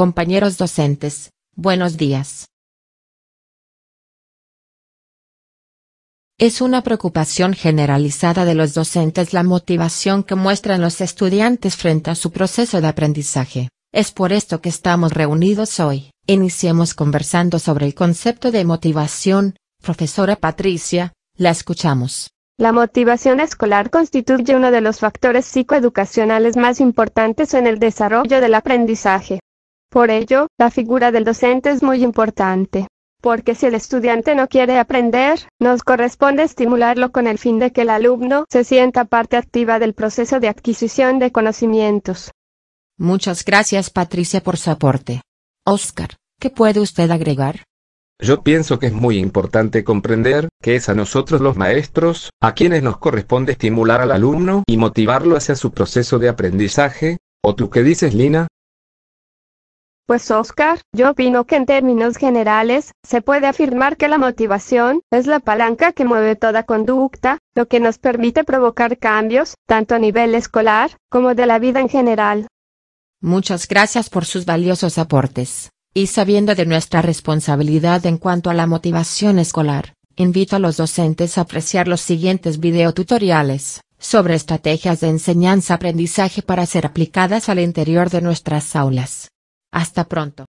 Compañeros docentes, buenos días. Es una preocupación generalizada de los docentes la motivación que muestran los estudiantes frente a su proceso de aprendizaje. Es por esto que estamos reunidos hoy. Iniciemos conversando sobre el concepto de motivación. Profesora Patricia, la escuchamos. La motivación escolar constituye uno de los factores psicoeducacionales más importantes en el desarrollo del aprendizaje. Por ello, la figura del docente es muy importante. Porque si el estudiante no quiere aprender, nos corresponde estimularlo con el fin de que el alumno se sienta parte activa del proceso de adquisición de conocimientos. Muchas gracias Patricia por su aporte. Oscar, ¿qué puede usted agregar? Yo pienso que es muy importante comprender que es a nosotros los maestros, a quienes nos corresponde estimular al alumno y motivarlo hacia su proceso de aprendizaje. ¿O tú qué dices, Lina? Pues Oscar, yo opino que en términos generales, se puede afirmar que la motivación es la palanca que mueve toda conducta, lo que nos permite provocar cambios, tanto a nivel escolar, como de la vida en general. Muchas gracias por sus valiosos aportes, y sabiendo de nuestra responsabilidad en cuanto a la motivación escolar, invito a los docentes a apreciar los siguientes videotutoriales sobre estrategias de enseñanza-aprendizaje para ser aplicadas al interior de nuestras aulas. Hasta pronto.